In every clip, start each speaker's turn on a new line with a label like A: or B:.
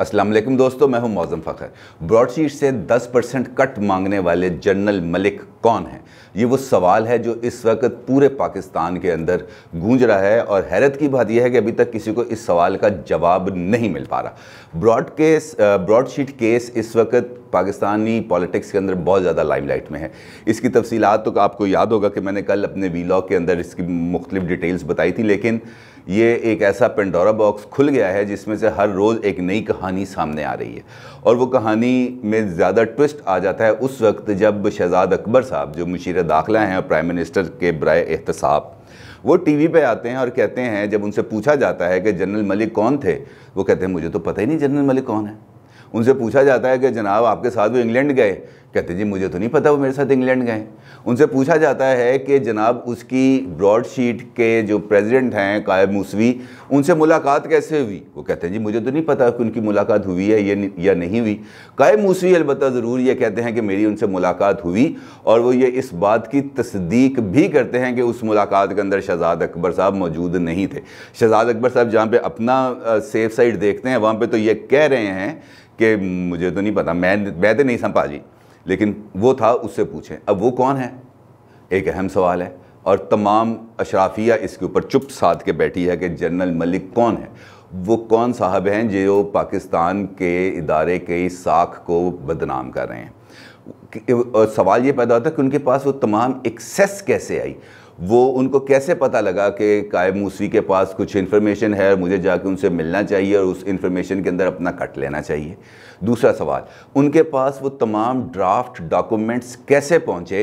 A: अस्सलाम वालेकुम दोस्तों मैं हूं मौजम फ़खर ब्रॉडशीट से 10 परसेंट कट मांगने वाले जनरल मलिक कौन हैं ये वो सवाल है जो इस वक्त पूरे पाकिस्तान के अंदर गूंज रहा है और हैरत की बात यह है कि अभी तक किसी को इस सवाल का जवाब नहीं मिल पा रहा ब्रॉड केस ब्रॉडशीट केस इस वक्त पाकिस्तानी पॉलिटिक्स के अंदर बहुत ज़्यादा लाइमलाइट में है इसकी तफसीत तो आपको याद होगा कि मैंने कल अपने वीलॉग के अंदर इसकी मुख्तलिफ डिटेल्स बताई थी लेकिन ये एक ऐसा पेंडोरा बॉक्स खुल गया है जिसमें से हर रोज़ एक नई कहानी सामने आ रही है और वो कहानी में ज़्यादा ट्विस्ट आ जाता है उस वक्त जब शहजाद अकबर साहब जो मुशीर दाखिला हैं और प्राइम मिनिस्टर के ब्राय एहतसाब वो टीवी पे आते हैं और कहते हैं जब उनसे पूछा जाता है कि जनरल मलिक कौन थे वो कहते हैं मुझे तो पता ही नहीं जनरल मलिक कौन है उनसे पूछा जाता है कि जनाब आपके साथ वो इंग्लैंड गए कहते जी मुझे तो नहीं पता वो मेरे साथ इंग्लैंड गए उनसे पूछा जाता है कि जनाब उसकी ब्रॉडशीट के जो प्रेसिडेंट हैं कायब मूसवी उनसे मुलाकात कैसे हुई वो कहते हैं जी मुझे तो नहीं पता कि उनकी मुलाकात हुई है ये या नहीं हुई कायब मूसवी अलबत् ज़रूर ये कहते हैं कि मेरी उनसे मुलाकात हुई और वो ये इस बात की तस्दीक भी करते हैं कि उस मुलाकात के अंदर शहजाद अकबर साहब मौजूद नहीं थे शहजाद अकबर साहब जहाँ पर अपना सेफ साइड देखते हैं वहाँ पर तो ये कह रहे हैं कि मुझे तो नहीं पता मैं मैं तो नहीं समझा जी लेकिन वो था उससे पूछें अब वो कौन है एक अहम सवाल है और तमाम अशराफिया इसके ऊपर चुप साध के बैठी है कि जनरल मलिक कौन है वो कौन साहब हैं जो पाकिस्तान के इदारे के साख को बदनाम कर रहे हैं और सवाल ये पैदा होता है कि उनके पास वो तमाम एक्सेस कैसे आई वो उनको कैसे पता लगा कि कायब मूसी के पास कुछ इन्फॉर्मेशन है और मुझे जाके उनसे मिलना चाहिए और उस इन्फॉर्मेशन के अंदर अपना कट लेना चाहिए दूसरा सवाल उनके पास वो तमाम ड्राफ्ट डॉक्यूमेंट्स कैसे पहुँचे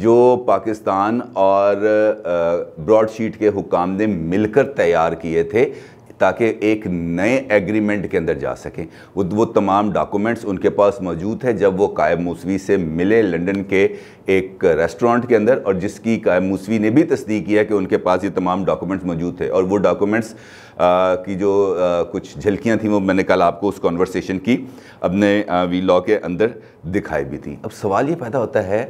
A: जो पाकिस्तान और ब्रॉडशीट के हुकाम ने मिलकर तैयार किए थे ताकि एक नए एग्रीमेंट के अंदर जा सकें वो वो तमाम डॉक्यूमेंट्स उनके पास मौजूद है जब वो कायम मूसवी से मिले लंदन के एक रेस्टोरेंट के अंदर और जिसकी कायब मूसवी ने भी तस्दीक किया कि उनके पास ये तमाम डॉक्यूमेंट्स मौजूद थे और वो डॉक्यूमेंट्स की जो आ, कुछ झलकियाँ थी वो मैंने कल आपको उस कॉन्वर्सेशन की अपने वी लॉ के अंदर दिखाई भी थी अब सवाल ये पैदा होता है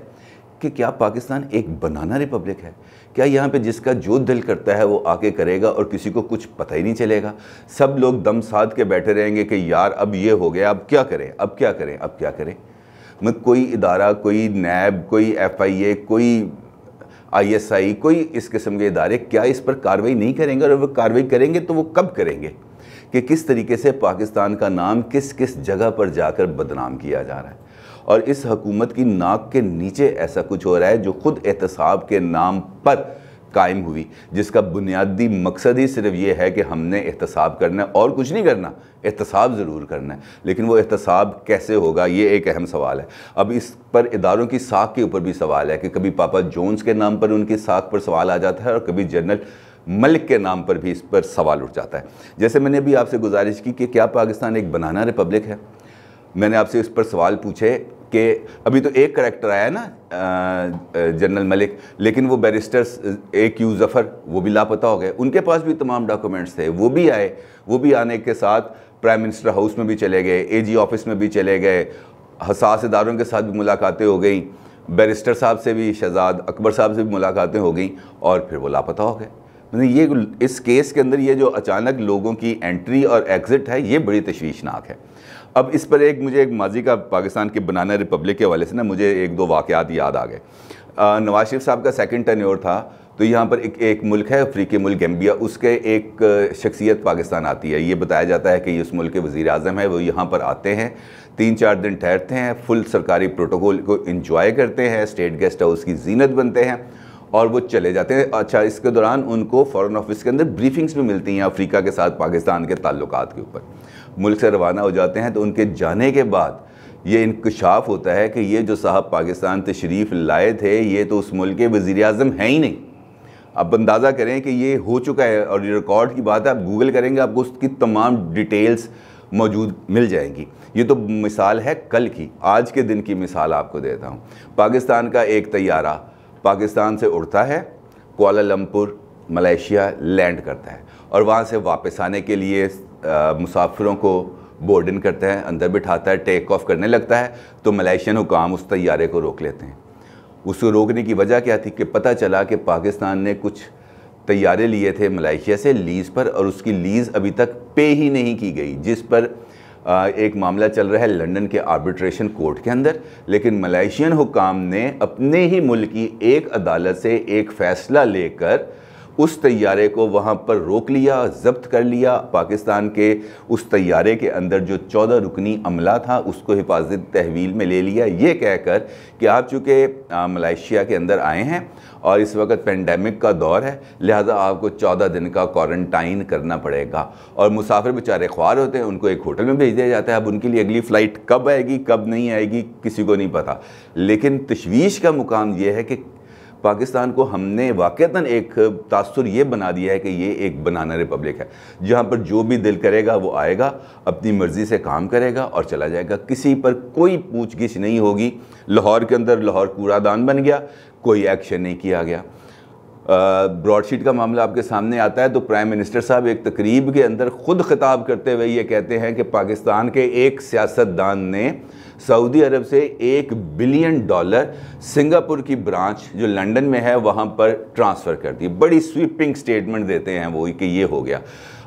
A: कि क्या पाकिस्तान एक बनाना रिपब्लिक है क्या यहाँ पे जिसका जो दिल करता है वो आके करेगा और किसी को कुछ पता ही नहीं चलेगा सब लोग दम साध के बैठे रहेंगे कि यार अब ये हो गया अब क्या करें अब क्या करें अब क्या करें मैं कोई इदारा कोई नैब कोई एफ आई ए कोई आईएसआई कोई इस किस्म के इदारे क्या इस पर कार्रवाई नहीं करेंगे और अगर कार्रवाई करेंगे तो वो कब करेंगे कि किस तरीके से पाकिस्तान का नाम किस किस जगह पर जाकर बदनाम किया जा रहा है और इस हकूमत की नाक के नीचे ऐसा कुछ हो रहा है जो खुद एहतसाब के नाम पर कायम हुई जिसका बुनियादी मकसद ही सिर्फ ये है कि हमने एहतसाब करना है और कुछ नहीं करना एहतसाब ज़रूर करना है लेकिन वो एहतसाब कैसे होगा ये एक अहम सवाल है अब इस पर इदारों की साख के ऊपर भी सवाल है कि कभी पापा जोन्स के नाम पर उनकी साख पर सवाल आ जाता है और कभी जनरल मलिक के नाम पर भी इस पर सवाल उठ जाता है जैसे मैंने अभी आपसे गुजारिश की कि क्या पाकिस्तान एक बनाना रिपब्लिक है मैंने आपसे इस पर सवाल पूछे के अभी तो एक करेक्टर आया ना जनरल मलिक लेकिन वो बैरिस्टर्स ए क्यू जफ़र वो भी लापता हो गए उनके पास भी तमाम डॉक्यूमेंट्स थे वो भी आए वो भी आने के साथ प्राइम मिनिस्टर हाउस में भी चले गए एजी ऑफिस में भी चले गए हसास इदारों के साथ भी मुलाकातें हो गई बैरिस्टर साहब से भी शहजाद अकबर साहब से भी मुलाकातें हो गई और फिर वो लापता हो गए मतलब ये इस केस के अंदर ये जो अचानक लोगों की एंट्री और एग्ज़िट है ये बड़ी तशवीशनाक है अब इस पर एक मुझे एक माजी का पाकिस्तान के बनाना रिपब्लिक के हवाले से ना मुझे एक दो वाक़ात याद आ गए नवाज शरीफ साहब का सेकंड टर्न था तो यहाँ पर एक एक मुल्क है अफ्रीकी मुल्क गैम्बिया उसके एक शख्सियत पाकिस्तान आती है ये बताया जाता है कि ये उस मुल्क के वज़ी अजम है वो यहाँ पर आते हैं तीन चार दिन ठहरते हैं फुल सरकारी प्रोटोकॉल को इन्जॉय करते हैं स्टेट गेस्ट हाउस की जीनत बनते हैं और वो चले जाते हैं अच्छा इसके दौरान उनको फॉरेन ऑफिस के अंदर ब्रीफिंग्स भी मिलती हैं अफ्रीका के साथ पाकिस्तान के ताल्लुक के ऊपर मुल्क से रवाना हो जाते हैं तो उनके जाने के बाद ये इंकशाफ होता है कि ये जो साहब पाकिस्तान तशरीफ़ लाए थे ये तो उस मुल्क के वज़ी अजम हैं ही नहीं आप अंदाज़ा करें कि ये हो चुका है और ये रिकॉर्ड की बात है आप गूगल करेंगे आपको उसकी तमाम डिटेल्स मौजूद मिल जाएंगी ये तो मिसाल है कल की आज के दिन की मिसाल आपको देता हूँ पाकिस्तान का एक तैयारा पाकिस्तान से उड़ता है कोलालमपुर मलेशिया लैंड करता है और वहाँ से वापस आने के लिए आ, मुसाफिरों को बोर्ड इन करता है अंदर बिठाता है टेक ऑफ करने लगता है तो मलेशियन हुकाम उस तैयारे को रोक लेते हैं उसको रोकने की वजह क्या थी कि पता चला कि पाकिस्तान ने कुछ तैयारे लिए थे मलेशिया से लीज़ पर और उसकी लीज़ अभी तक पे ही नहीं की गई जिस पर एक मामला चल रहा है लंदन के आर्बिट्रेशन कोर्ट के अंदर लेकिन मलेशियन हुकाम ने अपने ही मुल्क की एक अदालत से एक फ़ैसला लेकर उस तैयारे को वहाँ पर रोक लिया जब्त कर लिया पाकिस्तान के उस तैयारे के अंदर जो चौदह रुकनी अमला था उसको हिफाजत तहवील में ले लिया ये कहकर कि आप चूँकि मलेशिया के अंदर आए हैं और इस वक्त पेंडेमिक का दौर है लिहाजा आपको चौदह दिन का क्वारंटाइन करना पड़ेगा और मुसाफिर बेचारे ख्वार होते हैं उनको एक होटल में भेज दिया जाता है अब उनके लिए अगली फ़्लाइट कब आएगी कब नहीं आएगी किसी को नहीं पता लेकिन तशवीश का मुकाम यह है कि पाकिस्तान को हमने वाक़ता एक तासर ये बना दिया है कि ये एक बनाना रिपब्लिक है जहाँ पर जो भी दिल करेगा वो आएगा अपनी मर्ज़ी से काम करेगा और चला जाएगा किसी पर कोई पूछ गिछ नहीं होगी लाहौर के अंदर लाहौर कूड़ादान बन गया कोई एक्शन नहीं किया गया ब्रॉडशीट का मामला आपके सामने आता है तो प्राइम मिनिस्टर साहब एक तकरीब के अंदर ख़ुद खिताब करते हुए ये कहते हैं कि पाकिस्तान के एक सियासतदान ने सऊदी अरब से एक बिलियन डॉलर सिंगापुर की ब्रांच जो लंदन में है वहाँ पर ट्रांसफ़र कर दी बड़ी स्वीपिंग स्टेटमेंट देते हैं वो कि ये हो गया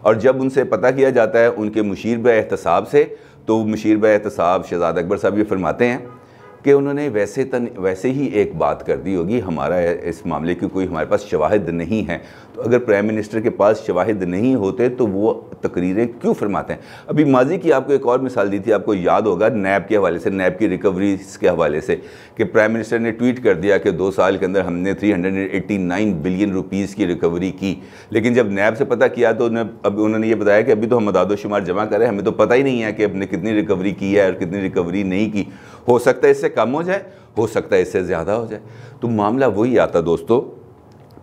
A: और जब उनसे पता किया जाता है उनके मुशीर एहतसाब से तो मुशीर एहतसाब शहजाद अकबर साहब ये फरमाते हैं कि उन्होंने वैसे तन वैसे ही एक बात कर दी होगी हमारा इस मामले की कोई हमारे पास शवाहद नहीं है तो अगर प्राइम मिनिस्टर के पास शवाहद नहीं होते तो वो तकरीरें क्यों फरमाते हैं अभी माजी की आपको एक और मिसाल दी थी आपको याद होगा नैब के हवाले से नैब की रिकवरी के हवाले से कि प्राइम मिनिस्टर ने ट्वीट कर दिया कि दो साल के अंदर हमने थ्री बिलियन रुपीज़ की रिकवरी की लेकिन जब नैब से पता किया तो उन्हें अब उन्होंने ये बताया कि अभी तो हम अदादोशुमार जमा करें हमें तो पता ही नहीं है कि हमने कितनी रिकवरी की है और कितनी रिकवरी नहीं की हो सकता है इससे कम हो जाए हो सकता है इससे ज़्यादा हो जाए तो मामला वही आता दोस्तों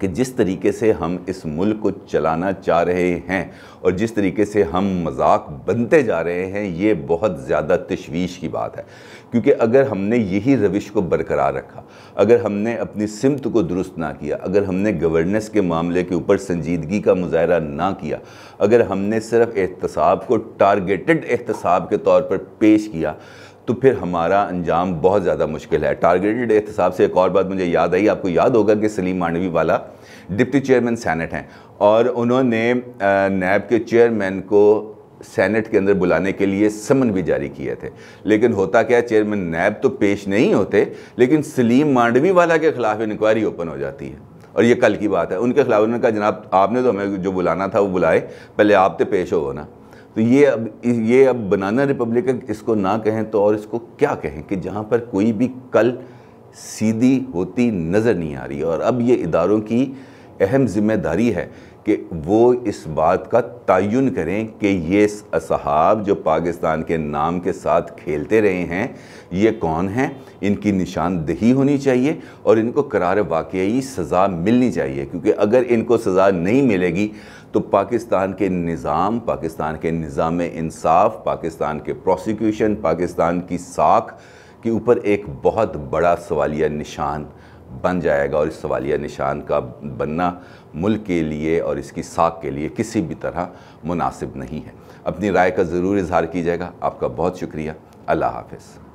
A: कि जिस तरीके से हम इस मुल्क को चलाना चाह रहे हैं और जिस तरीके से हम मजाक बनते जा रहे हैं ये बहुत ज़्यादा तशवीश की बात है क्योंकि अगर हमने यही रविश को बरकरार रखा अगर हमने अपनी सिमत को दुरुस्त ना किया अगर हमने गवर्नेंस के मामले के ऊपर संजीदगी का मुजाहरा ना किया अगर हमने सिर्फ एहतसाब को टारगेटेड एहतसाब के तौर पर पेश किया तो फिर हमारा अंजाम बहुत ज़्यादा मुश्किल है टारगेटेड एहतसाब से एक और बात मुझे याद आई आपको याद होगा कि सलीम मांडवी वाला डिप्टी चेयरमैन सैनट हैं और उन्होंने नैब के चेयरमैन को सेनेट के अंदर बुलाने के लिए समन भी जारी किए थे लेकिन होता क्या चेयरमैन नैब तो पेश नहीं होते लेकिन सलीम मांडवी वाला के ख़िलाफ़ इंक्वायरी ओपन हो जाती है और ये कल की बात है उनके खिलाफ उन्होंने कहा जनाब आपने तो हमें जो बुलाना था वो बुलाए पहले आप तो पेश हो ना तो ये अब ये अब बनाना रिपब्लिक इसको ना कहें तो और इसको क्या कहें कि जहाँ पर कोई भी कल सीधी होती नज़र नहीं आ रही और अब ये इदारों की अहम जिम्मेदारी है कि वो इस बात का तयन करें कि ये असहाब जो पाकिस्तान के नाम के साथ खेलते रहे हैं ये कौन हैं इनकी निशानदही होनी चाहिए और इनको करार वाकई सज़ा मिलनी चाहिए क्योंकि अगर इनको सज़ा नहीं मिलेगी तो पाकिस्तान के निज़ाम पाकिस्तान के निज़ाम इंसाफ पाकिस्तान के प्रोसिक्यूशन पाकिस्तान की साख के ऊपर एक बहुत बड़ा सवालिया निशान बन जाएगा और इस सवालिया निशान का बनना मुल्क के लिए और इसकी साख के लिए किसी भी तरह मुनासिब नहीं है अपनी राय का ज़रूर इजहार कीजिएगा आपका बहुत शुक्रिया अल्लाह हाफिज़